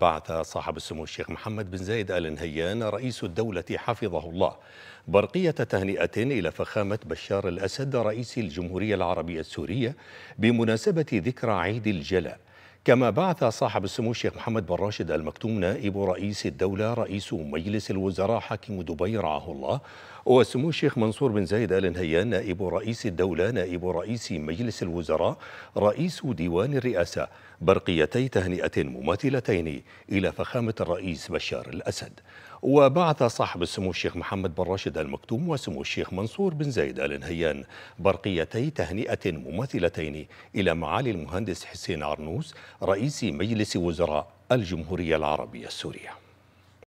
بعث صاحب السمو الشيخ محمد بن زايد آل نهيان رئيس الدولة حفظه الله برقية تهنئة إلى فخامة بشار الأسد رئيس الجمهورية العربية السورية بمناسبة ذكرى عيد الجلاء كما بعث صاحب السمو الشيخ محمد بن راشد المكتوم نائب رئيس الدولة رئيس مجلس الوزراء حاكم دبي رعاه الله وسمو الشيخ منصور بن زايد آل نهيان نائب رئيس الدولة نائب رئيس مجلس الوزراء رئيس ديوان الرئاسة برقيتي تهنئة مماثلتين إلى فخامة الرئيس بشار الأسد وبعث صاحب السمو الشيخ محمد بن راشد المكتوم وسمو الشيخ منصور بن زايد آل نهيان برقيتي تهنئة مماثلتين إلى معالي المهندس حسين عرنوس رئيس مجلس وزراء الجمهورية العربية السورية